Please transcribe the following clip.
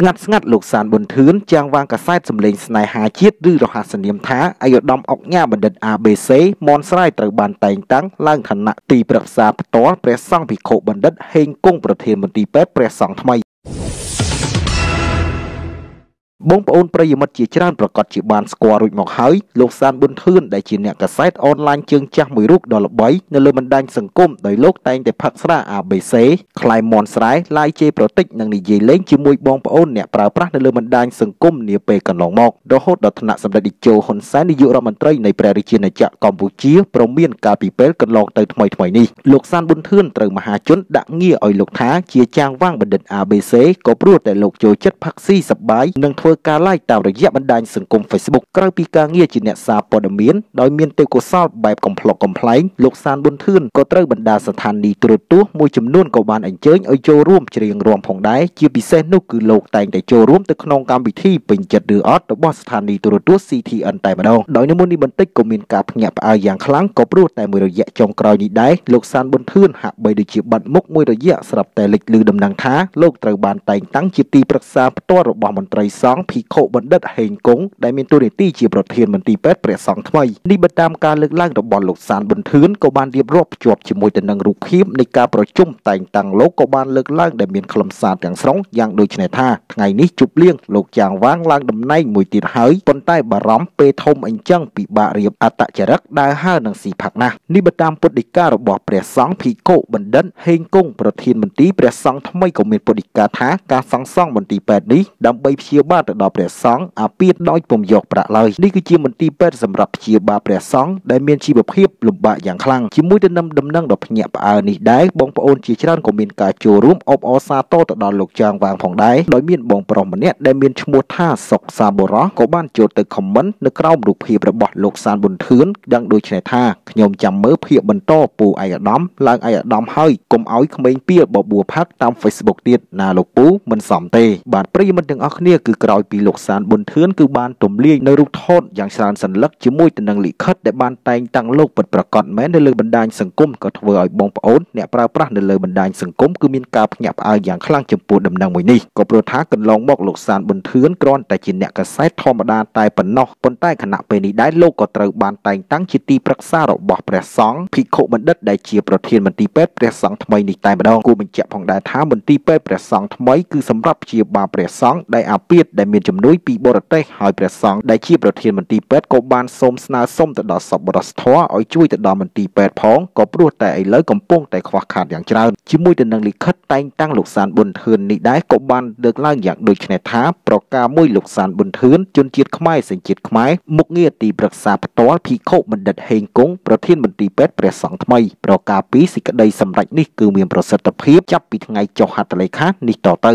ស្ងាត់ស្ងាត់លោកសានប៊ុនធឿនចាំងវាងកាសែតសម្លេងស្នេហាជាតិឬរហស្សនាមថាអាយុដំអុកញ៉ាបណ្ឌិត ABC មនស្រ័យត្រូវបានតែងតាំងឡើងឋានៈទីប្រឹក្សាផ្ទាល់ព្រះសង្ឃភិក្ខុបណ្ឌិតហេងគង់ប្រធានមន្ទីរពេទ្យព្រះសង្ឃថ្មីបងប្អូនប្រិយមិត្តជាច្រើនប្រកាសជាបានស្គាល់រួចមកហើយលោកសានប៊ុនធឿនដែលជាអ្នកកាសែតអនឡាញជើងចាស់មួយរូបដ៏ល្បីនៅលើបណ្ដាញសង្គមដោយលោកតែងតែផឹកស្រា ABC ខ្លែមនស្រែឡាយជេរប្រតិចនិងនិយាយលេងជាមួយបងប្អូនអ្នកប្រើប្រាស់នៅលើបណ្ដាញសង្គមនាពេលកន្លងមករហូតដល់ថ្នាក់សម្ដេចតេជោហ៊ុនសែននាយករដ្ឋមន្ត្រីនៃព្រះរាជាណាចក្រកម្ពុជាប្រមានកាលពីពេលកន្លងទៅថ្មីថ្មីនេះលោកសានប៊ុនធឿនត្រូវមហាជនដាក់ងារឲ្យលោកថាជាចាងវាងបណ្ឌិត ABC ក៏ព្រោះតែលោកចូលចិត្តផឹកស៊ីសបាយនិងធ្វើធ្វើការ live តាមរយៈបណ្ដាញសង្គម Facebook ក្រៅពីការងារជាអ្នកសារព័ត៌មានដោយមានទេពកោសល្យបែបកំ pl ុកកំ pl ែងលោកសានប៊ុនធឿនក៏ត្រូវបណ្ដាស្ថានីយទូរទស្សន៍មួយចំនួនក៏បានអញ្ជើញឲ្យចូលរួមច្រៀងរាំផងដែរជាពិសេសនោះគឺលោកតែងតែចូលរួមទៅក្នុងកម្មវិធីពេញចិត្តឬអត់របស់ស្ថានីយទូរទស្សន៍ CTN តែម្ដងដោយនៅមុននេះបន្តិចក៏មានការភ្ញាក់ផ្អើលយ៉ាងខ្លាំងក៏ព្រោះតែមួយរយៈចុងក្រោយនេះដែរលោកសានប៊ុនធឿនហាក់បីដូចជាបាត់មុខមួយរយៈស្រាប់តែលេចលឺដំណឹងថាលោកត្រូវបានតែងតាំងជាទីប្រឹក្សាផ្ទាល់របស់មន្ត្រីសង្ឃអង្គភិក្ខុបណ្ឌិតហេងគង់ដែលមានតួនាទីជាប្រធានមន្ទីរពេទ្យព្រះសង្ឃថ្មីនេះបើតាមការលើកឡើងរបស់លោកសានប៊ុនធឿនក៏បានរៀបរាប់ភ្ជាប់ជាមួយទៅនឹងរូបភាពនៃការប្រជុំតែងតាំងលោកក៏បានលើកឡើងដែលមានខ្លឹមសារទាំងស្រុងយ៉ាងដូចនេះថាថ្ងៃនេះជប់លៀងលោកចាងវាងឡើងតំណែងមួយទៀតហើយប៉ុន្តែបារម្ភពេលធំអញ្ចឹងពិបាករៀបអត្តចរិកដើរហើរនឹងស៊ីផាក់ណាស់នេះបើតាមពុទ្ធដីការបស់ព្រះសង្ឃភិក្ខុបណ្ឌិតហេងគង់ប្រធានមន្ទីរព្រះសង្ឃថ្មីក៏មានពុទ្ធដីកាថាការសង់សង់មន្ទីរពេទ្យនេះដើម្បីព្យាបាលទៅដល់ព្រះសង្ឃអាពាធដោយពុំយកប្រាក់ឡើយនេះគឺជាមន្ទីរពេទ្យសម្រាប់ព្យាបាលព្រះសង្ឃដែលមានជីវភាពលំបាកយ៉ាងខ្លាំងជាមួយទៅនឹងដំណឹងដ៏ភ្ញាក់ផ្អើលនេះដែរបងប្អូនជាច្រើនក៏មានការចូលរួមអបអរសាទរទៅដល់លោកចាងវាងផងដែរដោយមានបងប្រុសម្នាក់ដែលមានឈ្មោះថាសុកសាបុរៈក៏បានចូលទៅខមមិននៅក្រោមរូបភាពរបស់លោកសានប៊ុនធឿនដឹងដូចនេះថាខ្ញុំចាំមើលភាពបន្តពូឯកឧត្តមឡើងឯកឧត្តមហើយកុំឲ្យក្មេងពៀលបបួផាក់តាម Facebook ទៀតណាលោកពូមិនសមទេបាទប្រិយមិត្តទាំងអស់គ្នាគឺក្រោយយពីលោកសានប៊ុនធឿនគឺបានទម្លាយនៅរូបថតយ៉ាងច្រើនសន្លឹកជាមួយទៅនឹងលិខិតដែលបានតែងតាំងលោកពិតប្រាកដមែននៅលើបណ្ដាញសង្គមក៏ធ្វើឲ្យបងប្អូនអ្នកប្រើប្រាស់នៅលើបណ្ដាញសង្គមគឺមានការភ្ញាក់ផ្អើលយ៉ាងខ្លាំងចំពោះដំណឹងមួយនេះក៏ព្រោះថាកន្លងមកលោកសានប៊ុនធឿនគ្រាន់តែជាអ្នកកសែតធម្មតាតែប៉ុណ្ណោះប៉ុន្តែខណៈពេលនេះដែរលោកក៏ត្រូវបានតែងតាំងជាទីប្រឹក្សារបស់ព្រះសង្ឃភិក្ខុបណ្ឌិតដែលជាប្រធានមន្ទីរពេទ្យព្រះសង្ឃថ្មីនេះតែម្ដងគួរបញ្ជាក់ផងដែរថាមន្ទីរពេទ្យព្រះសង្ឃថ្មីគឺសម្រាប់ព្យាបាលព្រះសង្ឃដែលអាពាធដែលមានជំនួយពីបរទេសហើយព្រះសង្ឃដែលជាប្រធានមន្ទីរពេទ្យក៏បានសូមស្នើសុំទៅដល់សប្បុរសធម៌ឲ្យជួយទៅដល់មន្ទីរពេទ្យផងក៏ព្រោះតែឥឡូវកំពុងតែខ្វះខាតយ៉ាងច្រើនជាមួយទៅនឹងលិខិតតែងតាំងលោកសានប៊ុនធឿននេះដែរក៏បានលើកឡើងយ៉ាងដូចនេះថាប្រការមួយលោកសានប៊ុនធឿនជនជាតិខ្មែរសញ្ជាតិខ្មែរមុខងារទីប្រឹក្សាផ្ទាល់ភិក្ខុបណ្ឌិតហេងគង់ប្រធានមន្ទីរពេទ្យព្រះសង្ឃថ្មីប្រការពីរសេចក្តីសម្រេចនេះគឺមានប្រសិទ្ធភាពចាប់ពីថ្ងៃចុះហត្ថលេខានេះតទៅ